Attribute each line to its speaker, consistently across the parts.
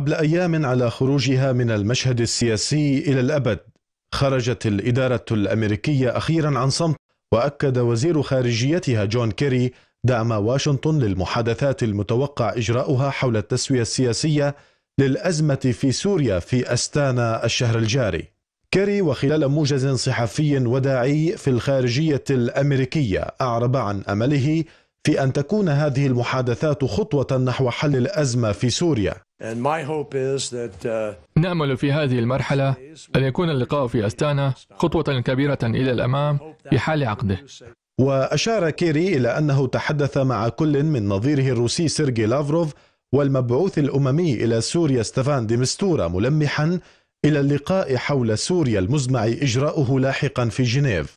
Speaker 1: قبل ايام على خروجها من المشهد السياسي الى الابد خرجت الاداره الامريكيه اخيرا عن صمت واكد وزير خارجيتها جون كيري دعم واشنطن للمحادثات المتوقع اجراؤها حول التسويه السياسيه للازمه في سوريا في استانا الشهر الجاري. كيري وخلال موجز صحفي وداعي في الخارجيه الامريكيه اعرب عن امله في أن تكون هذه المحادثات خطوة نحو حل الأزمة في سوريا
Speaker 2: uh, نأمل في هذه المرحلة أن يكون اللقاء في أستانا خطوة كبيرة إلى الأمام في حال عقده
Speaker 1: وأشار كيري إلى أنه تحدث مع كل من نظيره الروسي سيرجي لافروف والمبعوث الأممي إلى سوريا ستيفان ديمستورا ملمحا إلى اللقاء حول سوريا المزمع إجراؤه لاحقا في جنيف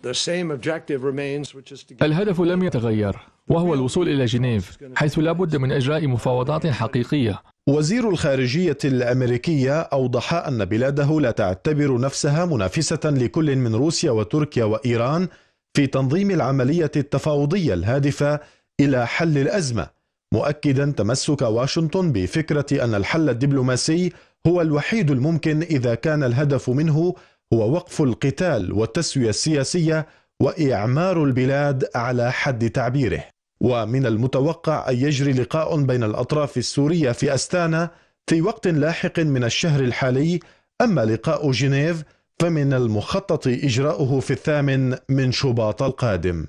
Speaker 1: الهدف لم يتغير
Speaker 2: وهو الوصول إلى جنيف حيث لا بد من إجراء مفاوضات حقيقية
Speaker 1: وزير الخارجية الأمريكية أوضح أن بلاده لا تعتبر نفسها منافسة لكل من روسيا وتركيا وإيران في تنظيم العملية التفاوضية الهادفة إلى حل الأزمة مؤكدا تمسك واشنطن بفكرة أن الحل الدبلوماسي هو الوحيد الممكن إذا كان الهدف منه هو وقف القتال والتسوية السياسية وإعمار البلاد على حد تعبيره ومن المتوقع أن يجري لقاء بين الأطراف السورية في أستانا في وقت لاحق من الشهر الحالي أما لقاء جنيف فمن المخطط إجراؤه في الثامن من شباط القادم